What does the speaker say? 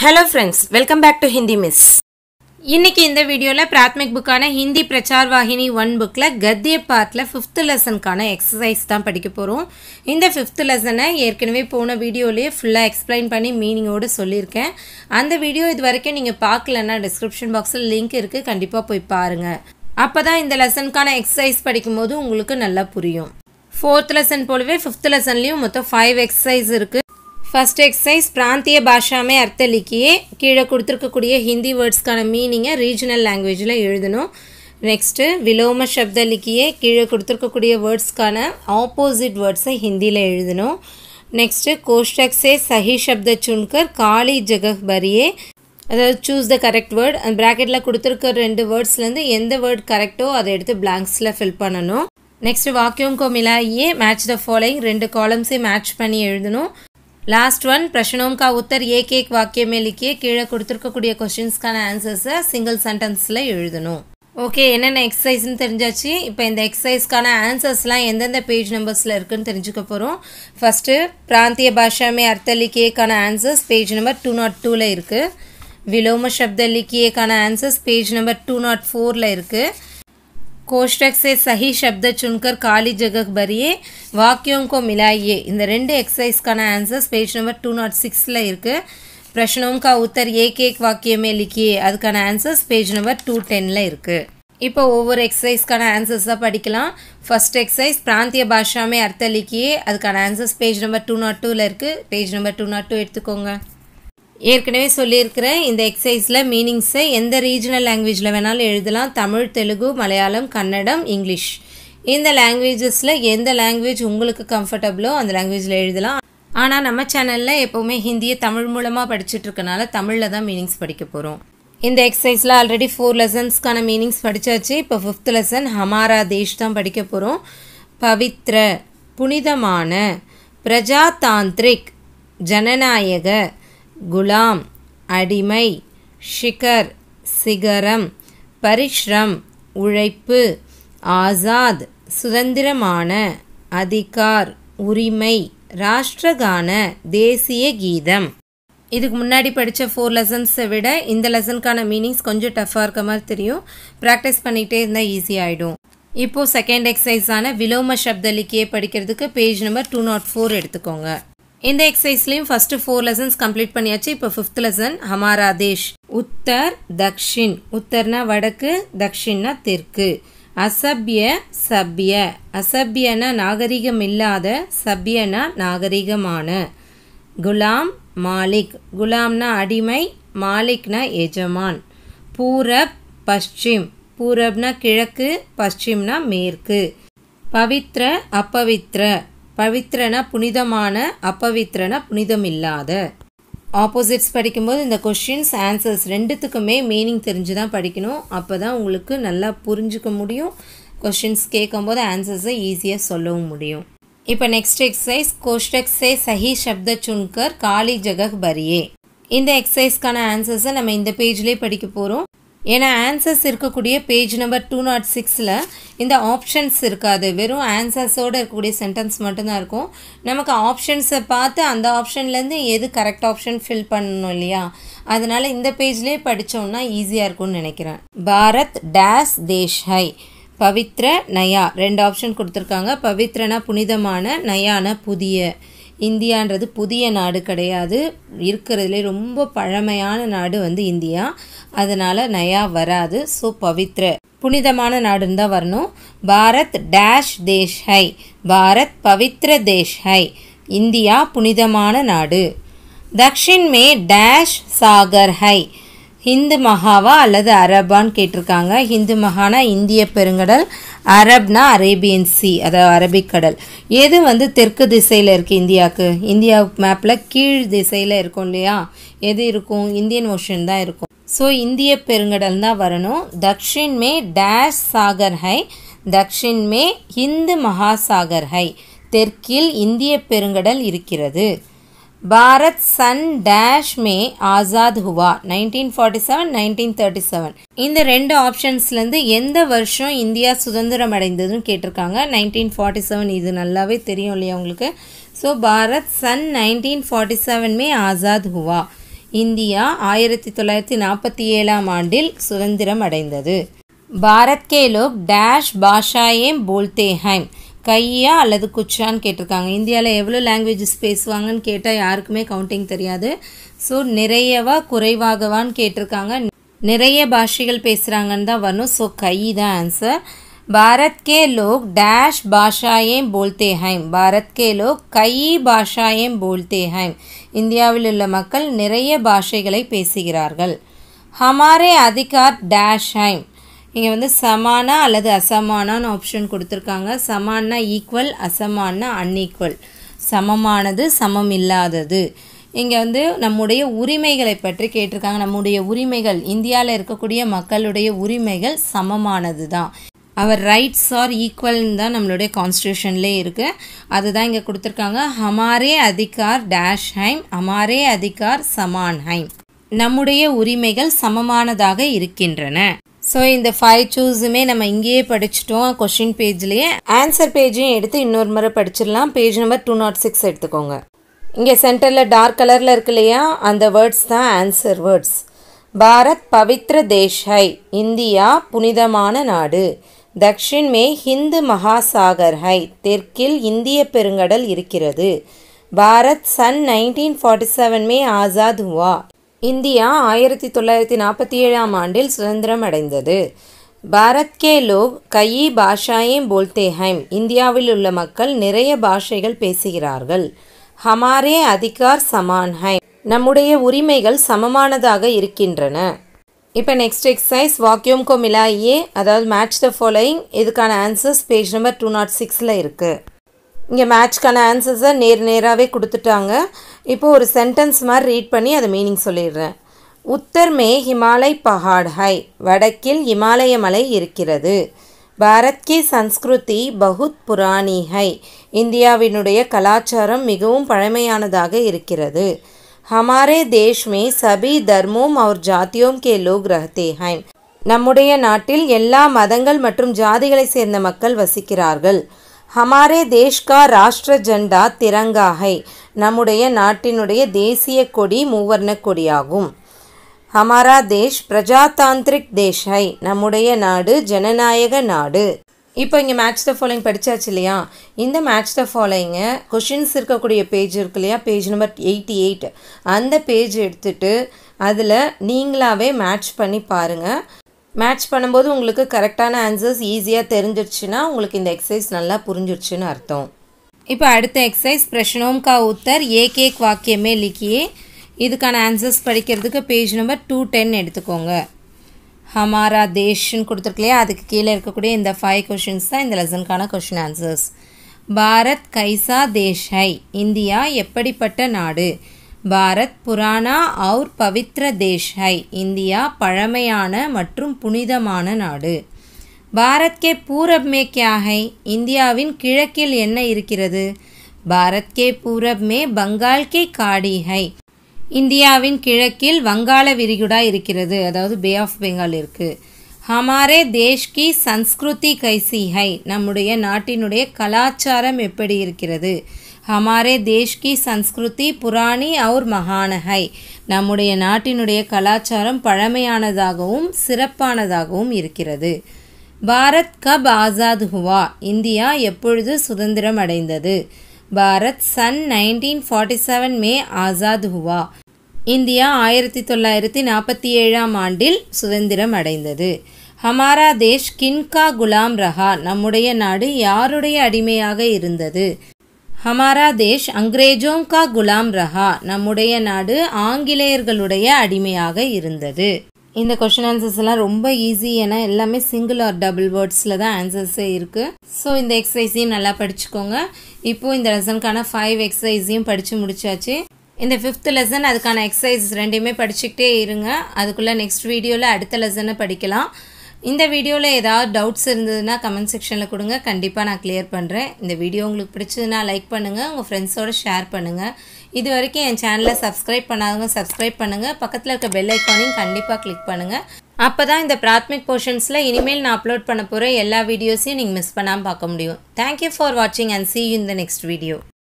hello friends welcome back to Hindi miss இன்னைக்கு இந்த வீடியோவில் பிராத்மிக் புக்கான ஹிந்தி பிரச்சார் வாகினி ஒன் புக்கில் கத்திய பாத்தில் ஃபிஃப்த்து லெசனுக்கான எக்ஸசைஸ் தான் படிக்க போகிறோம் இந்த ஃபிஃப்த்து லெசனை ஏற்கனவே போன வீடியோலேயே ஃபுல்லாக எக்ஸ்பிளைன் பண்ணி மீனிங்கோடு சொல்லியிருக்கேன் அந்த வீடியோ இது வரைக்கும் நீங்கள் பார்க்கலன்னா டிஸ்கிரிப்ஷன் பாக்ஸில் லிங்க் இருக்குது கண்டிப்பாக போய் பாருங்கள் அப்போ தான் இந்த லெசனுக்கான எக்ஸசைஸ் படிக்கும்போது உங்களுக்கு நல்லா புரியும் ஃபோர்த் லெசன் போலவே ஃபிஃப்த் லெசன்லேயும் மொத்தம் ஃபைவ் எக்ஸசைஸ் இருக்குது ஃபஸ்ட் எக்ஸசைஸ் பிராந்திய பாஷாமே அர்த்த லிக்கியே கீழே கொடுத்துருக்கக்கூடிய ஹிந்தி வேர்ட்ஸ்க்கான மீனிங்கை ரீஜனல் லாங்குவேஜில் எழுதணும் நெக்ஸ்ட்டு விலோம சப்த லிக்கியே கீழே கொடுத்துருக்கக்கூடிய வேர்ட்ஸ்க்கான ஆப்போசிட் வேர்ட்ஸை ஹிந்தியில் எழுதணும் நெக்ஸ்ட்டு கோஷ்டக்ஸே சஹி சப்த சுன்கர் காளி ஜெகஹ் பரியே அதாவது சூஸ் த கரெக்ட் வேர்ட் அந்த ப்ராக்கெட்டில் கொடுத்துருக்க ரெண்டு வேர்ட்ஸ்லேருந்து எந்த வேர்ட் கரெக்டோ அதை எடுத்து பிளாங்க்ஸில் ஃபில் பண்ணணும் நெக்ஸ்ட் வாக்கியம் கோ மிலாயே மேட்ச் த ஃபாலோயிங் ரெண்டு காலம்ஸே மேட்ச் பண்ணி எழுதணும் லாஸ்ட் ஒன் பிரஷனோம்கா உத்தர் उत्तर एक வாக்கியமே वाक्य கீழே கொடுத்துருக்கக்கூடிய கொஷின்ஸ்க்கான ஆன்சர்ஸை சிங்கிள் சென்டென்ஸில் எழுதணும் ஓகே என்னென்ன எக்ஸசைஸ்னு தெரிஞ்சாச்சு இப்போ இந்த எக்ஸசைஸ்க்கான ஆன்சர்ஸ்லாம் எந்தெந்த பேஜ் நம்பர்ஸில் இருக்குதுன்னு தெரிஞ்சுக்க போகிறோம் ஃபஸ்ட்டு பிராந்திய பாஷாமே அர்த்தலிக்கியக்கான answers page number two dot oh டூவில் இருக்குது விலோம சப்தலிக்கியக்கான answers page number two dot oh ஃபோரில் இருக்குது कोष्टक से सही शब्द चुनकर खाली जगह भरिए वाक्यों को मिलाइए இந்த ரெண்டு எக்ஸசைஸ்க்கான answers page number two dot oh சிக்ஸில் இருக்குது பிரச்சனோம் கா உத்தர் ஏக் ஏக் வாக்கியமே லிக்கியே அதுக்கான ஆன்சர்ஸ் பேஜ் நம்பர் டூ டென்னில் இருக்குது இப்போ ஒவ்வொரு எக்ஸசைஸ்க்கான ஆன்சர்ஸ் தான் படிக்கலாம் ஃபர்ஸ்ட் எக்ஸசைஸ் பிராந்திய பாஷாமே அர்த்த லிக்கியே அதுக்கான answers page number two dot oh டூவில் இருக்குது page number two dot two எடுத்துக்கோங்க ஏற்கனவே சொல்லியிருக்கிறேன் இந்த எக்ஸசைஸில் மீனிங்ஸை எந்த ரீஜனல் லாங்குவேஜில் வேணாலும் எழுதலாம் தமிழ் தெலுங்கு மலையாளம் கன்னடம் இங்கிலீஷ் இந்த லாங்குவேஜஸில் எந்த லாங்குவேஜ் உங்களுக்கு கம்ஃபர்டபுளோ அந்த லாங்குவேஜில் எழுதலாம் ஆனால் நம்ம சேனலில் எப்போவுமே ஹிந்தியை தமிழ் மூலமாக படிச்சுட்டு இருக்கனால தமிழில் தான் மீனிங்ஸ் படிக்க போகிறோம் இந்த எக்ஸசைஸில் ஆல்ரெடி ஃபோர் லெசன்ஸ்க்கான மீனிங்ஸ் படித்தாச்சு இப்போ ஃபிஃப்த் லெசன் ஹமாரா தேஷ் தான் படிக்க போகிறோம் பவித்ர புனிதமான பிரஜாதாந்திரிக் ஜனநாயக குலாம் அடிமை ஷிகர் சிகரம் பரிஷ்ரம் உழைப்பு ஆசாத் சுதந்திரமான அதிகார் உரிமை ராஷ்டிரகான தேசிய கீதம் இதுக்கு முன்னாடி படித்த ஃபோர் லெசன்ஸை விட இந்த லெசனுக்கான மீனிங்ஸ் கொஞ்சம் டஃப்பாக இருக்க மாதிரி தெரியும் ப்ராக்டிஸ் பண்ணிகிட்டே இருந்தால் ஈஸியாகிடும் இப்போது செகண்ட் எக்ஸசைஸான விலோம சப்தலிக்கியே படிக்கிறதுக்கு page number two dot four எடுத்துக்கோங்க இந்த எக்ஸசைஸ்லேயும் ஃபஸ்ட்டு ஃபோர் லெசன்ஸ் கம்ப்ளீட் பண்ணியாச்சு இப்போ ஃபிஃப்த் லெசன் ஹமாரா தேஷ் உத்தர் தக்ஷின் உத்தர்னா வடக்கு தக்ஷின்னா தெற்கு அசபிய சபிய அசபியனா நாகரிகம் இல்லாத சபியனா நாகரிகமான குலாம் மாலிக் குலாம்னா அடிமை மாலிக்னா எஜமான் பூரப் பஷ்டிம் பூரப்னா கிழக்கு பஷ்டிம்னா மேற்கு பவித்ர அப்பவித்ர பவித்ரனா புனிதமான அப்பவித்ரனா புனிதமில்லாத ஆப்போசிட்ஸ் படிக்கும்போது இந்த கொஷின்ஸ் ஆன்சர்ஸ் ரெண்டுத்துக்குமே மீனிங் தெரிஞ்சு தான் படிக்கணும் அப்போ தான் உங்களுக்கு நல்லா புரிஞ்சுக்க முடியும் கொஷின்ஸ் கேட்கும்போது ஆன்சர்ஸை ஈஸியாக சொல்லவும் முடியும் இப்போ நெக்ஸ்ட் எக்ஸசைஸ் கோஷ்டெக்ஸே சஹி சப்த சுன்கர் காளி ஜகக் பரியே இந்த எக்ஸசைஸ்க்கான ஆன்சர்ஸை நம்ம இந்த பேஜ்லேயே படிக்க போகிறோம் ஏன்னா ஆன்சர்ஸ் இருக்கக்கூடிய பேஜ் நம்பர் டூ நாட் சிக்ஸில் இந்த ஆப்ஷன்ஸ் இருக்காது வெறும் ஆன்சர்ஸோடு இருக்கக்கூடிய சென்டென்ஸ் மட்டும்தான் இருக்கும் நமக்கு ஆப்ஷன்ஸை பார்த்து அந்த ஆப்ஷன்லேருந்து எது கரெக்ட் ஆப்ஷன் ஃபில் பண்ணணும் இல்லையா அதனால் இந்த பேஜ்லேயே படித்தோம்னா ஈஸியாக இருக்கும்னு நினைக்கிறேன் பாரத் டேஸ் தேஷ் ஹை பவித்ர நயா ரெண்டு ஆப்ஷன் கொடுத்துருக்காங்க பவித்ரனா புனிதமான நயான புதிய இந்தியான்றது புதிய நாடு கிடையாது இருக்கிறதுலே ரொம்ப பழமையான நாடு வந்து இந்தியா அதனால் நயா வராது ஸோ பவித்ர புனிதமான நாடுன்னு தான் வரணும் பாரத் டேஷ் தேஷ் ஹை பாரத் பவித்ர தேஷ் ஹை இந்தியா புனிதமான நாடு தக்ஷின் மே டேஷ் சாகர் ஹை ஹிந்து மகாவா அல்லது அரபான்னு கேட்டிருக்காங்க ஹிந்து மகானா இந்திய பெருங்கடல் அரப்னா அரேபியன் சி அதாவது அரபிக்கடல் எது வந்து தெற்கு திசையில் இருக்குது இந்தியாவுக்கு இந்தியா மேப்பில் கீழ் திசையில் இருக்கும் இல்லையா எது இருக்கும் இந்தியன் ஓஷன் தான் இருக்கும் ஸோ இந்திய பெருங்கடல் தான் வரணும் தக்ஷின் மே டேஷ் சாகர் ஹை தக்ஷின் மே ஹிந்து மகாசாகர் ஹை தெற்கில் இந்திய பெருங்கடல் இருக்கிறது பாரத் சன் டேஷ் மே ஆசாத் ஹுவா nineteen forty seven nineteen thirty seven இந்த ரெண்டு ஆப்ஷன்ஸ்லேருந்து எந்த வருஷம் இந்தியா சுதந்திரம் அடைந்ததுன்னு கேட்டிருக்காங்க நைன்டீன் ஃபார்ட்டி செவன் இது நல்லாவே தெரியும் இல்லையா உங்களுக்கு ஸோ பாரத் சன் நைன்டீன் ஃபார்ட்டி செவன் மே ஆசாத் ஹுவா இந்தியா ஆயிரத்தி தொள்ளாயிரத்தி நாற்பத்தி ஏழாம் ஆண்டில் சுதந்திரம் அடைந்தது பாரத் கே லோக் டேஷ் பாஷாயே போல்தேஹைம் கையா அல்லது குச்சான்னு கேட்டிருக்காங்க இந்தியாவில் எவ்வளோ லாங்குவேஜஸ் பேசுவாங்கன்னு கேட்டால் யாருக்குமே கவுண்டிங் தெரியாது ஸோ நிறையவா குறைவாகவான்னு கேட்டிருக்காங்க நிறைய பாஷைகள் பேசுகிறாங்கன்னு தான் வரணும் ஸோ கை தான் ஆன்சர் பாரத் கே லோக் டேஷ் பாஷாயே போல்தே ஹைம் பாரத் கே லோக் கை பாஷாயே போல்தே ஹைம் இந்தியாவில் உள்ள மக்கள் நிறைய பாஷைகளை பேசுகிறார்கள் ஹமாரே அதிகார் டேஷ் ஹைம் இங்கே வந்து சமானா அல்லது அசமானான்னு ஆப்ஷன் கொடுத்துருக்காங்க சமானா ஈக்குவல் அசமானா அன்ஈக்குவல் சமமானது சமம் இல்லாதது இங்கே வந்து நம்முடைய உரிமைகளை பற்றி கேட்டிருக்காங்க நம்முடைய உரிமைகள் இந்தியாவில் இருக்கக்கூடிய மக்களுடைய உரிமைகள் சமமானது தான் அவர் ரைட்ஸ் ஆர் ஈக்குவல்னு தான் நம்மளுடைய கான்ஸ்டியூஷன்லேயே இருக்குது அதுதான் இங்கே கொடுத்துருக்காங்க ஹமாரே அதிகார் டேஷ் ஹைம் ஹமாரே அதிகார் சமான் ஹைம் நம்முடைய உரிமைகள் சமமானதாக இருக்கின்றன ஸோ இந்த ஃபைவ் சூஸுமே நம்ம இங்கேயே படிச்சிட்டோம் கொஷின் பேஜ்லேயே ஆன்சர் பேஜையும் எடுத்து இன்னொரு முறை படிச்சிடலாம் page number two nought six எடுத்துக்கோங்க இங்கே சென்டரில் டார்க் கலரில் இருக்கு இல்லையா அந்த வேர்ட்ஸ் தான் ஆன்சர் வேர்ட்ஸ் பாரத் பவித்ர தேஷ் ஹை இந்தியா புனிதமான நாடு தக்ஷின் மே ஹிந்து மகாசாகர் ஹை தெற்கில் இந்திய பெருங்கடல் இருக்கிறது பாரத் சன் நைன்டீன் ஃபார்ட்டி செவன் மே ஆசாத் ஹுவா இந்தியா ஆயிரத்தி தொள்ளாயிரத்தி நாற்பத்தி ஏழாம் ஆண்டில் சுதந்திரம் அடைந்தது பாரத் கே லோக் கையி பாஷாயே போல்தே ஹைம் இந்தியாவில் உள்ள மக்கள் நிறைய பாஷைகள் பேசுகிறார்கள் ஹமாரே அதிகார் சமான் ஹைம் நம்முடைய உரிமைகள் சமமானதாக இருக்கின்றன இப்போ நெக்ஸ்ட் எக்ஸசைஸ் வாக்யூம் கோ மிலாயே அதாவது மேட்ச் த ஃபாலோயிங் இதுக்கான answers page number two nought சிக்ஸில் இருக்குது இங்கே மேட்ச்க்கான ஆன்சர்ஸை நேர் நேராகவே கொடுத்துட்டாங்க இப்போது ஒரு சென்டென்ஸ் மாதிரி ரீட் பண்ணி அதை மீனிங் சொல்லிடுறேன் உத்தர் மே ஹிமாலய் பஹாட் ஹை வடக்கில் இமாலய மலை இருக்கிறது பாரத் கி சன்ஸ்கிருதி பகுத் புராணி ஹை இந்தியாவினுடைய கலாச்சாரம் மிகவும் பழமையானதாக இருக்கிறது ஹமாரே தேஷ் மே சபி தர்மோம் அவர் ஜாத்தியோம் கே லோ கிரகத்தே ஹை நம்முடைய நாட்டில் எல்லா மதங்கள் மற்றும் ஜாதிகளை சேர்ந்த மக்கள் வசிக்கிறார்கள் ஹமாரே தேஷ்கா ராஷ்டிர ஜெண்டா திரங்காகை நம்முடைய நாட்டினுடைய தேசிய கொடி மூவர்ண கொடியாகும் ஹமாரா தேஷ் பிரஜாதாந்திரிக் தேஷ் ஹை நம்முடைய நாடு ஜனநாயக நாடு இப்போ இங்கே மேட்ச் த ஃபாலோயிங் படித்தாச்சு இல்லையா இந்த மேட்ச் த ஃபாலோயிங்கை கொஷின்ஸ் இருக்கக்கூடிய பேஜ் இருக்கு இல்லையா பேஜ் நம்பர் எயிட்டி எயிட் அந்த பேஜ் எடுத்துகிட்டு அதில் நீங்களாகவே மேட்ச் பண்ணி பாருங்கள் மேட்ச் பண்ணும்போது உங்களுக்கு கரெக்டான ஆன்சர்ஸ் ஈஸியாக தெரிஞ்சிருச்சுன்னா உங்களுக்கு இந்த எக்ஸசைஸ் நல்லா புரிஞ்சிருச்சுன்னு அர்த்தம் இப்போ அடுத்த எக்ஸசைஸ் பிரஷ்னோம் கா உத்தர் ஏ கேக் வாக்கியமே லிக்கியே இதுக்கான ஆன்சர்ஸ் படிக்கிறதுக்கு பேஜ் நம்பர் டூ டென் எடுத்துக்கோங்க ஹமாரா தேஷ்னு கொடுத்துருக்கலையா அதுக்கு கீழே இருக்கக்கூடிய இந்த ஃபைவ் கொஷின்ஸ் தான் இந்த லெசனுக்கான கொஷின் ஆன்சர்ஸ் பாரத் கைசா தேஷ் ஹை இந்தியா எப்படிப்பட்ட நாடு பாரத் புராணா அவுர் பவித்ர தேஷ் ஹை இந்தியா பழமையான மற்றும் புனிதமான நாடு பாரத் கே பூரப் மே கியா ஹை இந்தியாவின் கிழக்கில் என்ன இருக்கிறது பாரத் கே பூரப் மே பங்கால் கே காடி ஹை இந்தியாவின் கிழக்கில் வங்காள விரிகுடா இருக்கிறது அதாவது பே ஆஃப் பெங்கால் இருக்குது ஹமாரே தேஷ் கி சன்ஸ்கிருதி கைசி ஹை நம்முடைய நாட்டினுடைய கலாச்சாரம் எப்படி இருக்கிறது ஹமாரே தேஷ் கி சன்ஸ்கிருதி புராணி அவுர் மகானகை நம்முடைய நாட்டினுடைய கலாச்சாரம் பழமையானதாகவும் சிறப்பானதாகவும் இருக்கிறது பாரத் கப் ஆசாத் ஹுவா இந்தியா எப்பொழுது சுதந்திரம் அடைந்தது பாரத் சன் நைன்டீன் ஃபார்ட்டி செவன் மே ஆசாத் ஹுவா இந்தியா ஆயிரத்தி தொள்ளாயிரத்தி நாற்பத்தி ஏழாம் ஆண்டில் சுதந்திரம் அடைந்தது ஹமாரா தேஷ் கின்கா குலாம் ரஹா நம்முடைய நாடு யாருடைய அடிமையாக இருந்தது ஹமாரா தேஷ் அங்கிரேஜோம் கா குலாம் ரஹா நம்முடைய நாடு ஆங்கிலேயர்களுடைய அடிமையாக இருந்தது இந்த கொஷின் ஆன்சர்ஸ் எல்லாம் ரொம்ப ஈஸி ஏன்னா எல்லாமே சிங்கிள் ஆர் டபுள் வேர்ட்ஸில் தான் ஆன்சர்ஸே இருக்குது ஸோ இந்த எக்ஸசைஸையும் நல்லா படிச்சுக்கோங்க இப்போது இந்த லெசனுக்கான ஃபைவ் எக்ஸசைஸையும் படித்து முடிச்சாச்சு இந்த ஃபிஃப்த் லெசன் அதுக்கான எக்ஸசைஸ் ரெண்டையுமே படிச்சுக்கிட்டே இருங்க அதுக்குள்ளே நெக்ஸ்ட் வீடியோவில் அடுத்த லெசனை படிக்கலாம் இந்த வீடியோவில் ஏதாவது டவுட்ஸ் இருந்ததுன்னா கமெண்ட் செக்ஷனில் கொடுங்க கண்டிப்பாக நான் கிளியர் பண்ணுறேன் இந்த வீடியோ உங்களுக்கு பிடிச்சதுன்னா லைக் பண்ணுங்கள் உங்கள் ஃப்ரெண்ட்ஸோடு ஷேர் பண்ணுங்கள் இது வரைக்கும் என் சேனலை சப்ஸ்கிரைப் பண்ணாதவங்க சப்ஸ்கிரைப் பண்ணுங்கள் பக்கத்தில் இருக்க பெல் ஐக்கானையும் கண்டிப்பாக கிளிக் பண்ணுங்கள் அப்போ தான் இந்த பிராத்மிக் போர்ஷன்ஸில் இனிமேல் நான் அப்லோட் பண்ண போகிற எல்லா வீடியோஸையும் நீங்கள் மிஸ் பண்ணாமல் பார்க்க முடியும் தேங்க்யூ ஃபார் வாட்சிங் and see you the next video